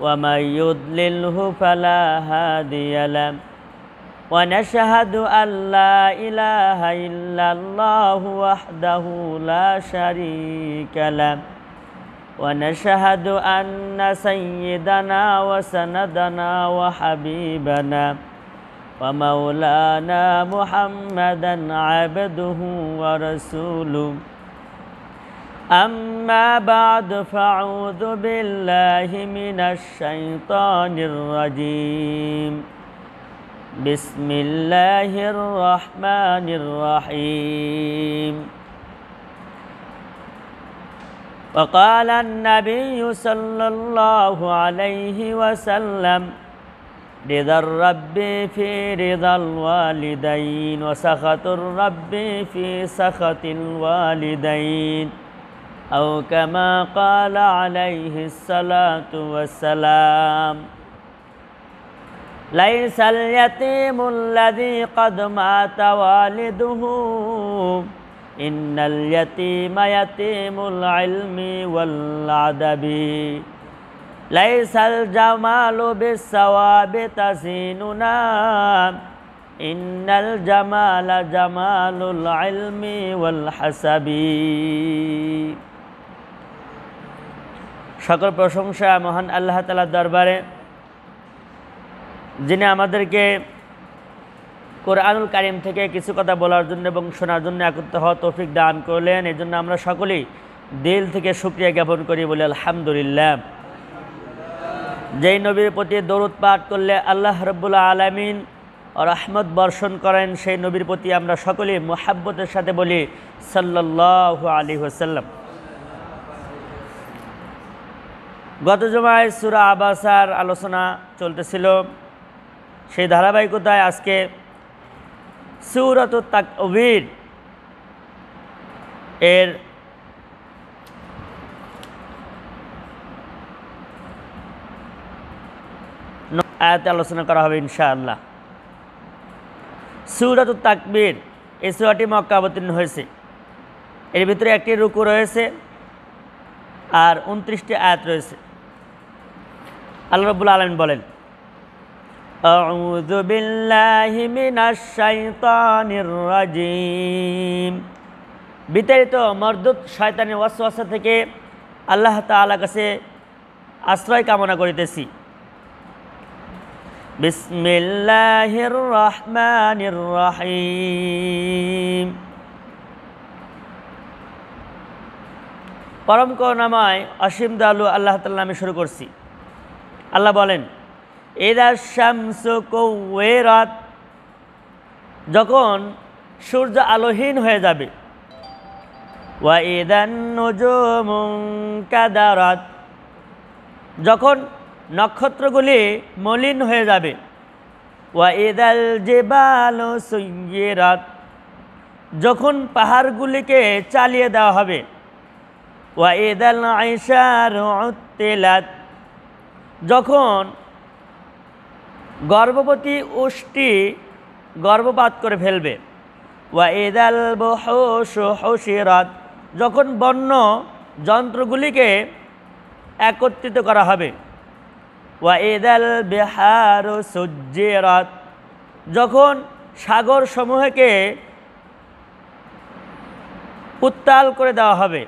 ومن يضلله فلا هادي له ونشهد أن لا إله إلا الله وحده لا شريك له ونشهد أن سيدنا وسندنا وحبيبنا ومولانا محمدا عبده ورسوله أما بعد فأعوذ بالله من الشيطان الرجيم بسم الله الرحمن الرحيم وقال النبي صلى الله عليه وسلم رضا الرب في رضا الوالدين وسخط الرب في سخط الوالدين أو كما قال عليه الصلاة والسلام ليس اليتيم الذي قد مات والده إن اليتيم يتيم العلم والعدب ليس الجمال بالثواب تزيننا إن الجمال جمال العلم والحسب সকল প্রশংসা মহান আল্লাহ তালার দরবারে যিনি আমাদেরকে কোরআনুল কারিম থেকে কিছু কথা বলার জন্য এবং শোনার জন্য একত্র হওয়া তৌফিক দান করলেন এই জন্য আমরা সকলেই দিল থেকে সুক্রিয়া জ্ঞাপন করি বলে আলহামদুলিল্লাহ যেই নবীর প্রতি দৌরদ পাঠ করলে আল্লাহ রব্বুল্লা আলমিন রহমত বর্ষণ করেন সেই নবীর প্রতি আমরা সকলেই মোহাব্বতের সাথে বলি সাল্লাহ আলী হোসাল্লাম গত জমায় সুরা আবাসার আলোচনা চলতেছিল সেই ধারাবাহিকতায় আজকে সুরত তাকবির এর আয়াতে আলোচনা করা হবে ইনশাআল্লাহ সুরত তাকবির এই সুরাটি মক্কা অবতীর্ণ হয়েছে এর ভিতরে একটি রুকু রয়েছে আর উনত্রিশটি আয়াত রয়েছে আল্লাহ রবুল আলম বলেন أعوذ بالله من الشيطان الرجيم বিতাড়িত মরদুত শয়তানের ওয়াসওয়াসা থেকে আল্লাহ তাআলা কাছে আশ্রয় কামনা করিতেছি বিসমিল্লাহির রহমানির রহিম পরম করুণাময় অসীম দালু আল্লাহ তাআলা আমি শুরু করছি আল্লাহ বলেন এদা শ্যামস রাত যখন সূর্য আলোহীন হয়ে যাবে ওয়া এদান যখন নক্ষত্রগুলি মলিন হয়ে যাবে ওয়া এদাল বালো রাত যখন পাহাড়গুলিকে চালিয়ে দেওয়া হবে ওয়া এদাল আইসার তেলাত যখন গর্ভবতী উষ্টি গর্ভপাত করে ফেলবে ওয়া এদাল বহসিরাত যখন বন্য যন্ত্রগুলিকে একত্রিত করা হবে ওয়া এদাল বেহার সজ্জেরাত যখন সাগর সমূহকে উত্তাল করে দেওয়া হবে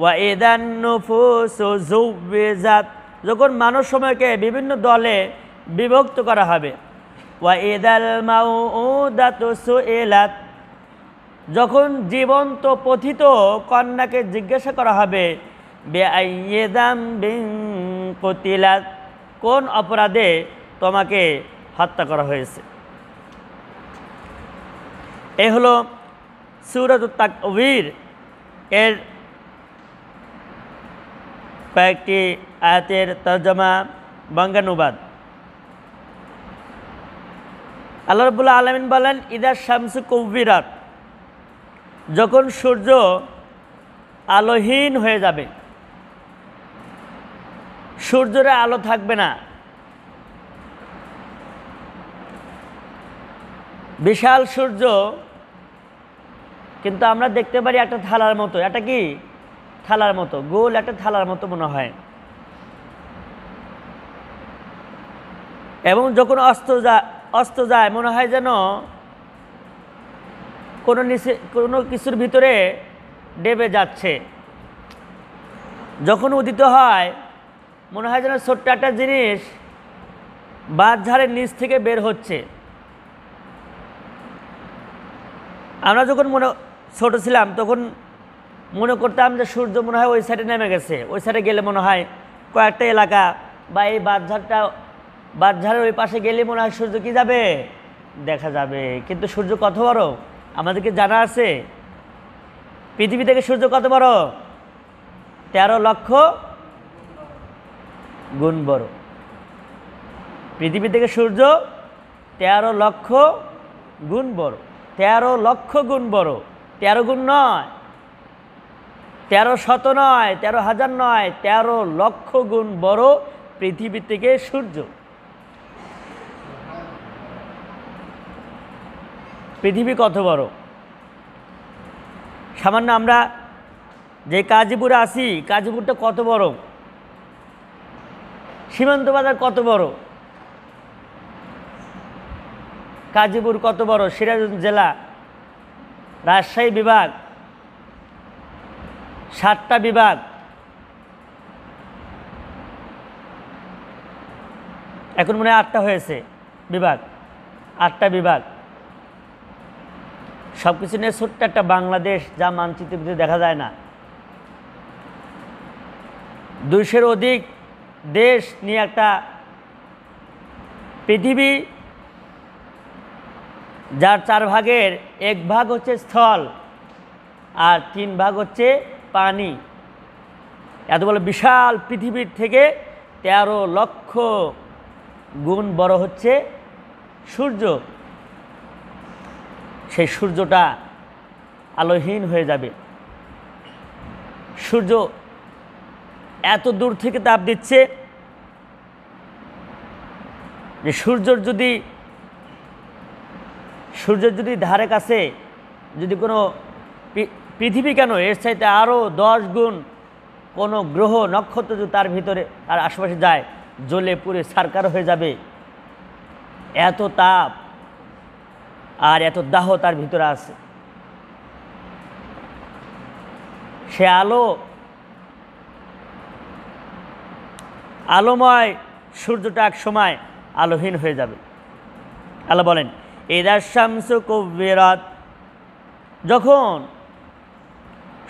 ওয়া এদান নফুস জুবেজাত যখন মানব সময়কে বিভিন্ন দলে বিভক্ত করা হবে যখন জীবন্ত পথিত কন্যাকে জিজ্ঞাসা করা হবে কোন অপরাধে তোমাকে হত্যা করা হয়েছে এ হলো সুরত তাকবীর এর কয়েকটি আয়াতের তর্জমা বঙ্গানুবাদ আল্লাহ রবুল্লা আলমিন বলেন ইদার শামসু কৌবিরাত যখন সূর্য আলোহীন হয়ে যাবে সূর্যের আলো থাকবে না বিশাল সূর্য কিন্তু আমরা দেখতে পারি একটা থালার মতো এটা কি থালার মতো গোল একটা থালার মতো মনে হয় এবং যখন অস্ত যায় অস্ত যায় মনে হয় যেন কোনো নিচে কোনো কিছুর ভিতরে ডেবে যাচ্ছে যখন উদিত হয় মনে হয় যেন ছোট্ট একটা জিনিস বাঁধঝাড়ের নিচ থেকে বের হচ্ছে আমরা যখন মনে ছোটো ছিলাম তখন মনে করতাম যে সূর্য মনে হয় ওই সাইডে নেমে গেছে ওই সাইডে গেলে মনে হয় কয়েকটা এলাকা বা এই বাঁধঝাড়টা বাঁধঝাড়ের ওই পাশে গেলে মনে হয় সূর্য কী যাবে দেখা যাবে কিন্তু সূর্য কত বড় আমাদেরকে জানা আছে পৃথিবী থেকে সূর্য কত বড় তেরো লক্ষ গুণ বড় পৃথিবী থেকে সূর্য তেরো লক্ষ গুণ বড় তেরো লক্ষ গুণ বড় তেরো গুণ নয় তেরো শত নয় তেরো হাজার নয় তেরো লক্ষ গুণ বড় পৃথিবী থেকে সূর্য পৃথিবী কত বড় সামান্য আমরা যে কাজীপুরে আসি কাজীপুরটা কত বড় সীমান্ত বাজার কত বড় কাজীপুর কত বড় সিরাজ জেলা রাজশাহী বিভাগ সাতটা বিভাগ এখন মনে হয় আটটা হয়েছে বিভাগ আটটা বিভাগ সব কিছু নিয়ে ছোট্ট একটা বাংলাদেশ যা মানচিত্রের ভিতরে দেখা যায় না দুইশের অধিক দেশ নিয়ে একটা পৃথিবী যার চার ভাগের এক ভাগ হচ্ছে স্থল আর তিন ভাগ হচ্ছে পানি এত বলে বিশাল পৃথিবীর থেকে তেরো লক্ষ গুণ বড় হচ্ছে সূর্য সেই সূর্যটা আলোহীন হয়ে যাবে সূর্য এত দূর থেকে তাপ দিচ্ছে যে সূর্যর যদি সূর্যের যদি ধারে কাছে যদি কোনো পৃথিবী কেন এর চাইতে আরও দশ গুণ কোনো গ্রহ নক্ষত্র যদি তার ভিতরে তার আশেপাশে যায় জ্বলে পুরে সারকার হয়ে যাবে এত তাপ আর এত দাহ তার ভিতরে আছে সে আলো আলোময় সূর্যটা এক সময় আলোহীন হয়ে যাবে আলো বলেন এদার শামস কবিরাত যখন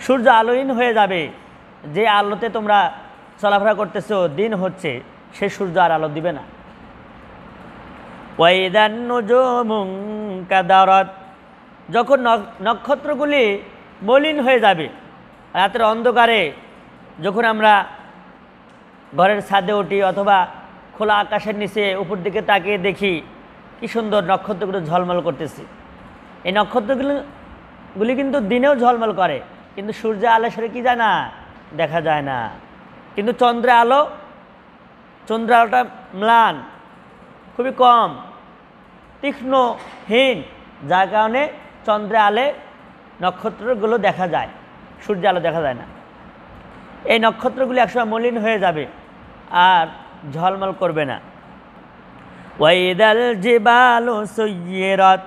সূর্য আলোহীন হয়ে যাবে যে আলোতে তোমরা চলাফেরা করতেছো দিন হচ্ছে সে সূর্য আর আলো দিবে না কাদারত যখন নক্ষত্রগুলি মলিন হয়ে যাবে রাতের অন্ধকারে যখন আমরা ঘরের ছাদে উঠি অথবা খোলা আকাশের নিচে উপর দিকে তাকিয়ে দেখি কি সুন্দর নক্ষত্রগুলো ঝলমল করতেছে এই নক্ষত্রগুলো গুলি কিন্তু দিনেও ঝলমল করে কিন্তু সূর্য আলো সেটা কি যায় না দেখা যায় না কিন্তু চন্দ্রের আলো চন্দ্র আলোটা ম্লান খুবই কম তীক্ষ্ণহীন যার কারণে চন্দ্রে আলে নক্ষত্রগুলো দেখা যায় সূর্য আলো দেখা যায় না এই নক্ষত্রগুলি একসময় মলিন হয়ে যাবে আর ঝলমল করবে না ওয়াইদাল জিবালু সৈয়রাত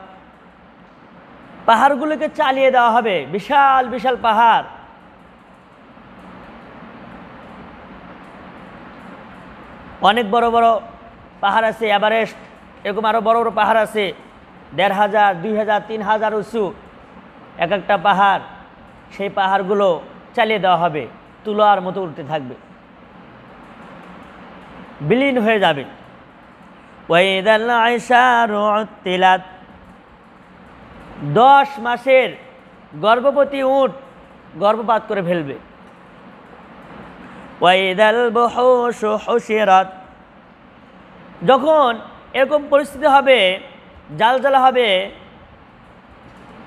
পাহাড়গুলোকে চালিয়ে দেওয়া হবে বিশাল বিশাল পাহাড় অনেক বড় বড় পাহাড় আছে এভারেস্ট এরকম আরও বড় বড় পাহাড় আছে দেড় হাজার দুই হাজার তিন হাজার উঁচু এক একটা পাহাড় সেই পাহাড়গুলো চালিয়ে দেওয়া হবে তুলার মতো উঠতে থাকবে বিলীন হয়ে যাবে তেলাত দশ মাসের গর্ভবতী উঠ গর্ভপাত করে ফেলবে ওয়াইদাল বহস হসিরাত যখন এরকম পরিস্থিতি হবে জালজালা হবে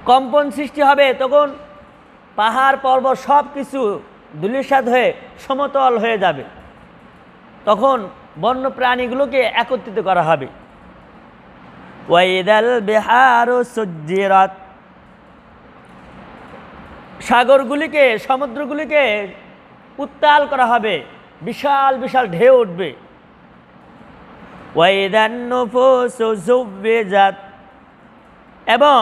কম্পন সৃষ্টি হবে তখন পাহাড় পর্বত সব কিছু দুলিসাদ হয়ে সমতল হয়ে যাবে তখন বন্য প্রাণীগুলোকে একত্রিত করা হবে ওয়াইদাল বেহার সজ্জিরাত সাগরগুলিকে সমুদ্রগুলিকে উত্তাল করা হবে বিশাল বিশাল ঢেউ উঠবে ওয়াইদান্নফুজাত এবং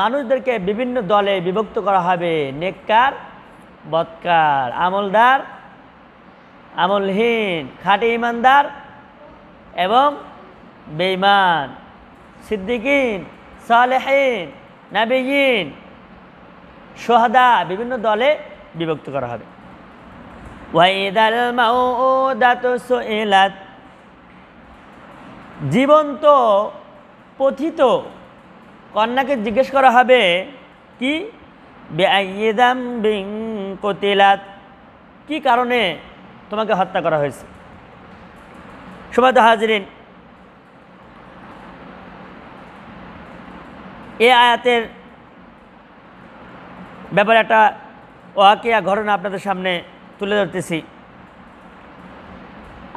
মানুষদেরকে বিভিন্ন দলে বিভক্ত করা হবে নেককার বৎকার আমলদার আমলহীন খাটি ইমানদার এবং বেঈমান সিদ্দিকিন সালেহীন নাবিগিন সোহাদা বিভিন্ন দলে বিভক্ত করা হবে ওয়াইদাল মাউদাত সুইলাত জীবন্ত পথিত কন্যাকে জিজ্ঞেস করা হবে কি বেআইদাম বিং কতিলাত কি কারণে তোমাকে হত্যা করা হয়েছে সুবাদ হাজরিন এ আয়াতের ব্যাপারে একটা ওয়াকিয়া ঘটনা আপনাদের সামনে তুলে ধরতেছি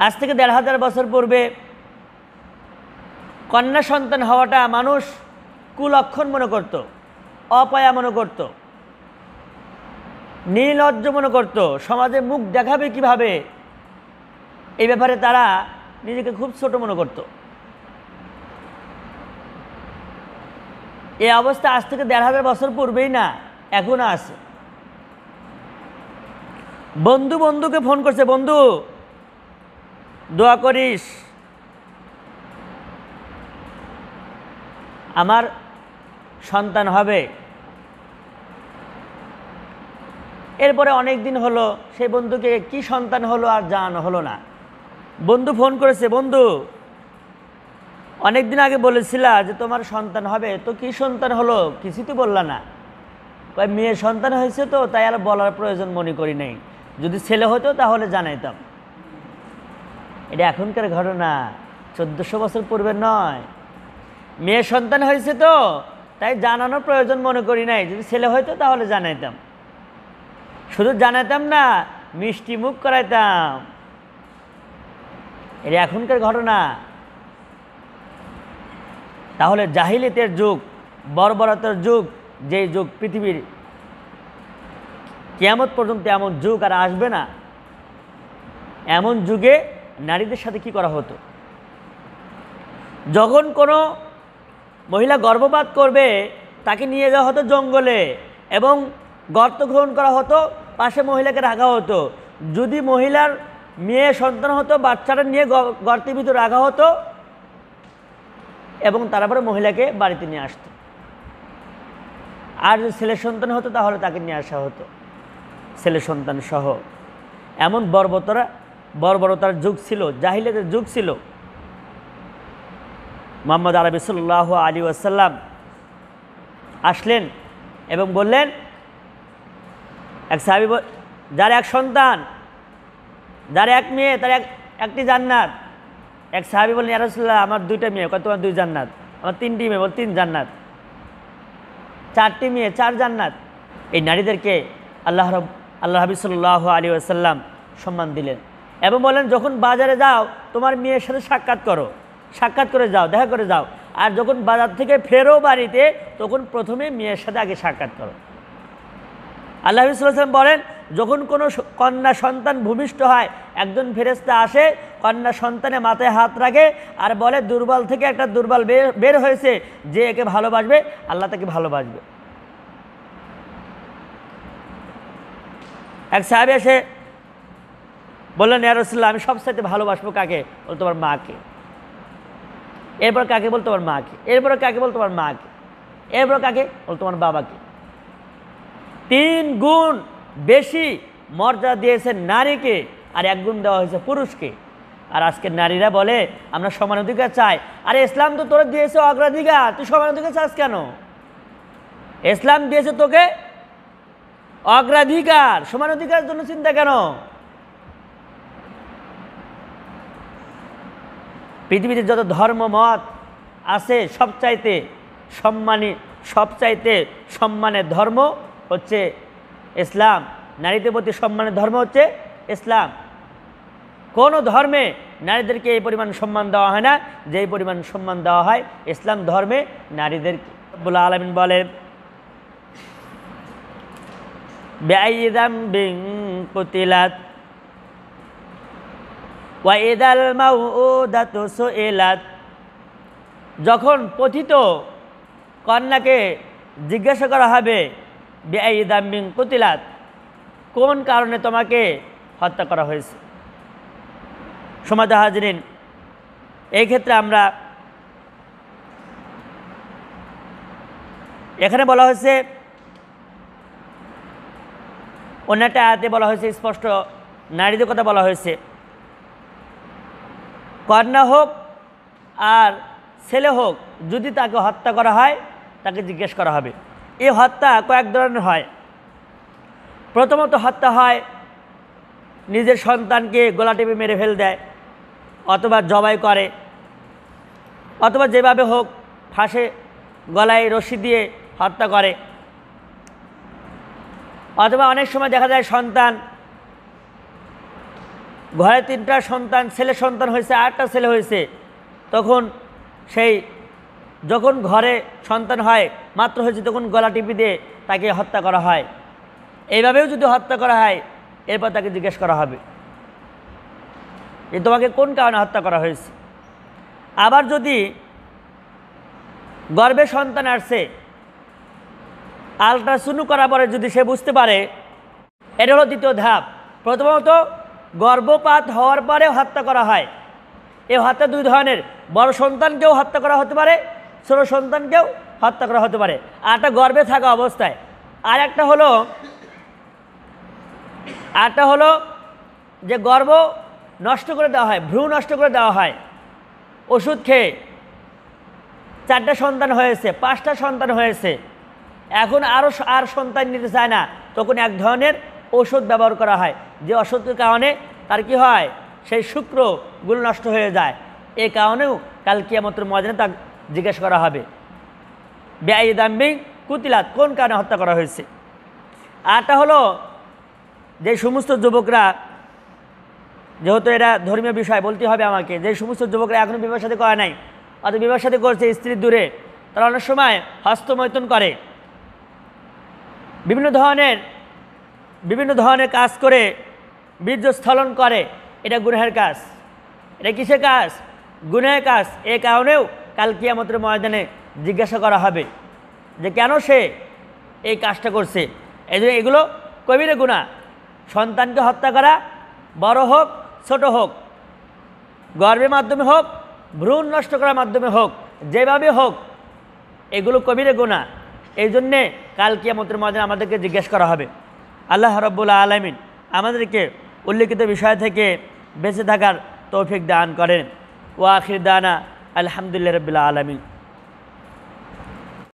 আজ থেকে দেড় হাজার বছর পূর্বে কন্যা সন্তান হওয়াটা মানুষ কুলক্ষণ মনে করত অপায়া মনে করত নিলজ্জ মনে করত সমাজে মুখ দেখাবে কিভাবে এই ব্যাপারে তারা নিজেকে খুব ছোট মনে করত এই অবস্থা আজ থেকে দেড় হাজার বছর পূর্বেই না এখনও আছে বন্ধু বন্ধুকে ফোন করছে বন্ধু দোয়া করিস আমার সন্তান হবে এরপরে অনেক দিন হলো সেই বন্ধুকে কি সন্তান হলো আর জানানো হলো না বন্ধু ফোন করেছে বন্ধু অনেক দিন আগে বলেছিলা যে তোমার সন্তান হবে তো কি সন্তান হলো কিছু তো বললা না কয় মেয়ে সন্তান হয়েছে তো তাই আর বলার প্রয়োজন মনে করি নেই যদি ছেলে হতো তাহলে জানাইতাম এটা এখনকার ঘটনা চোদ্দোশো বছর পূর্বে নয় মেয়ে সন্তান হয়েছে তো তাই জানানোর প্রয়োজন মনে করি নাই যদি ছেলে হয়তো তাহলে জানাইতাম শুধু জানাইতাম না মিষ্টি মুখ করাইতাম এটা এখনকার ঘটনা তাহলে জাহিলিতের যুগ বর্বরতার যুগ যে যুগ পৃথিবীর কেয়ামত পর্যন্ত এমন যুগ আর আসবে না এমন যুগে নারীদের সাথে কি করা হতো যখন কোনো মহিলা গর্ভপাত করবে তাকে নিয়ে যাওয়া হতো জঙ্গলে এবং গর্ত গ্রহণ করা হতো পাশে মহিলাকে রাখা হতো যদি মহিলার মেয়ে সন্তান হতো বাচ্চাটা নিয়ে গর্তের ভিতরে রাখা হতো এবং তারপরে মহিলাকে বাড়িতে নিয়ে আসতো আর যদি ছেলে সন্তান হতো তাহলে তাকে নিয়ে আসা হতো ছেলে সন্তান সহ এমন বর্বতরা বর্বরতার যুগ ছিল জাহিলেদের যুগ ছিল মোহাম্মদ আরবি সাল্লাহ আলী আসাল্লাম আসলেন এবং বললেন এক সাহাবি যার এক সন্তান যার এক মেয়ে তার এক একটি জান্নাত এক সাহাবি বললেন ইয়ারসুল্লাহ আমার দুইটা মেয়ে কত তোমার দুই জান্নাত আমার তিনটি মেয়ে বল তিন জান্নাত চারটি মেয়ে চার জান্নাত এই নারীদেরকে আল্লাহ রব আল্লাহ সাল্লাহ আলী আসাল্লাম সম্মান দিলেন এবং বলেন যখন বাজারে যাও তোমার মেয়ের সাথে সাক্ষাৎ করো সাক্ষাৎ করে যাও দেখা করে যাও আর যখন বাজার থেকে ফেরো বাড়িতে তখন প্রথমে মেয়ের সাথে আগে সাক্ষাৎ করো আল্লাহ ইসলাম বলেন যখন কোনো কন্যা সন্তান ভূমিষ্ঠ হয় একজন ফেরেস্তা আসে কন্যা সন্তানে মাথায় হাত রাখে আর বলে দুর্বল থেকে একটা দুর্বল বের হয়েছে যে একে ভালোবাসবে আল্লাহ তাকে ভালোবাসবে এক সাহেব এসে বললেন ইয়ারসুল্লাহ আমি সবসাইতে ভালোবাসবো কাকে ও তোমার মাকে এরপর কাকে বল তোমার মাকে এরপর কাকে বল তোমার মাকে এরপর কাকে বল তোমার বাবাকে তিন গুণ বেশি মর্যাদা দিয়েছে নারীকে আর এক গুণ দেওয়া হয়েছে পুরুষকে আর আজকে নারীরা বলে আমরা সমান অধিকার চাই আর ইসলাম তো তোরা দিয়েছে অগ্রাধিকার তুই সমান অধিকার চাস কেন ইসলাম দিয়েছে তোকে অগ্রাধিকার সমান অধিকার জন্য চিন্তা কেন পৃথিবীতে যত ধর্ম মত আছে সবচাইতে সম্মানী সবচাইতে সম্মানের ধর্ম হচ্ছে ইসলাম নারীদের প্রতি সম্মানের ধর্ম হচ্ছে ইসলাম কোনো ধর্মে নারীদেরকে এই পরিমাণ সম্মান দেওয়া হয় না যে পরিমাণ সম্মান দেওয়া হয় ইসলাম ধর্মে নারীদেরকে বলে আলমিন বলে ব্যয়দাম বিং কুতিলাত ওয়াইদাল মাউদাত সোয়েলাত যখন পথিত কন্যাকে জিজ্ঞাসা করা হবে বেআইদাম্বিং কুতিলাত কোন কারণে তোমাকে হত্যা করা হয়েছে সমাজ হাজরিন এই ক্ষেত্রে আমরা এখানে বলা হয়েছে অন্য একটা আয়াতে বলা হয়েছে স্পষ্ট নারীদের কথা বলা হয়েছে কন্যা হোক আর ছেলে হোক যদি তাকে হত্যা করা হয় তাকে জিজ্ঞেস করা হবে এই হত্যা কয়েক ধরনের হয় প্রথমত হত্যা হয় নিজের সন্তানকে গলা টেপে মেরে ফেল দেয় অথবা জবাই করে অথবা যেভাবে হোক ফাঁসে গলায় রশি দিয়ে হত্যা করে অথবা অনেক সময় দেখা যায় সন্তান ঘরে তিনটা সন্তান ছেলে সন্তান হয়েছে আটটা ছেলে হয়েছে তখন সেই যখন ঘরে সন্তান হয় মাত্র হয়েছে তখন গলা টিপি দিয়ে তাকে হত্যা করা হয় এইভাবেও যদি হত্যা করা হয় এরপর তাকে জিজ্ঞেস করা হবে যে তোমাকে কোন কারণে হত্যা করা হয়েছে আবার যদি গর্বে সন্তান আসছে আলট্রাসুনু করার পরে যদি সে বুঝতে পারে এটা হলো দ্বিতীয় ধাপ প্রথমত গর্ভপাত হওয়ার পরেও হত্যা করা হয় এই হত্যা দুই ধরনের বড় সন্তানকেও হত্যা করা হতে পারে ছোট সন্তানকেও হত্যা করা হতে পারে একটা গর্বে থাকা অবস্থায় আর একটা হলো আরটা হলো যে গর্ব নষ্ট করে দেওয়া হয় ভ্রু নষ্ট করে দেওয়া হয় ওষুধ খেয়ে চারটা সন্তান হয়েছে পাঁচটা সন্তান হয়েছে এখন আরও আর সন্তান নিতে চায় না তখন এক ধরনের ঔষধ ব্যবহার করা হয় যে ওষুধের কারণে তার কি হয় সেই শুক্রগুলো নষ্ট হয়ে যায় এই কারণেও কাল আমাদের ময়দানে তা জিজ্ঞেস করা হবে ব্যয় দাম্বিং কুতিলাত কোন কারণে হত্যা করা হয়েছে আরটা হলো যে সমস্ত যুবকরা যেহেতু এটা ধর্মীয় বিষয় বলতে হবে আমাকে যে সমস্ত যুবকরা এখনও বিবাহ সাথে করে নাই অত বিবাহ সাথে করছে স্ত্রীর দূরে তারা অনেক সময় হস্তমৈতন করে বিভিন্ন ধরনের বিভিন্ন ধরনের কাজ করে বীর্য স্থলন করে এটা গুনহের কাজ এটা কিসের কাজ গুনহের কাজ এ কারণেও কাল আমাদের ময়দানে জিজ্ঞাসা করা হবে যে কেন সে এই কাজটা করছে এই জন্য এগুলো কবিরে গুণা সন্তানকে হত্যা করা বড় হোক ছোট হোক গর্বের মাধ্যমে হোক ভ্রূণ নষ্ট করার মাধ্যমে হোক যেভাবে হোক এগুলো কবিরে গুণা এই জন্যে কালকে আমাদের ময়দানে আমাদেরকে জিজ্ঞেস করা হবে আল্লাহ রব্বুল্লা আলমিন আমাদেরকে উল্লিখিত বিষয় থেকে বেঁচে থাকার তৌফিক দান করেন আখির দানা আলহামদুলিল্লাহ রবিল্লা আলমিন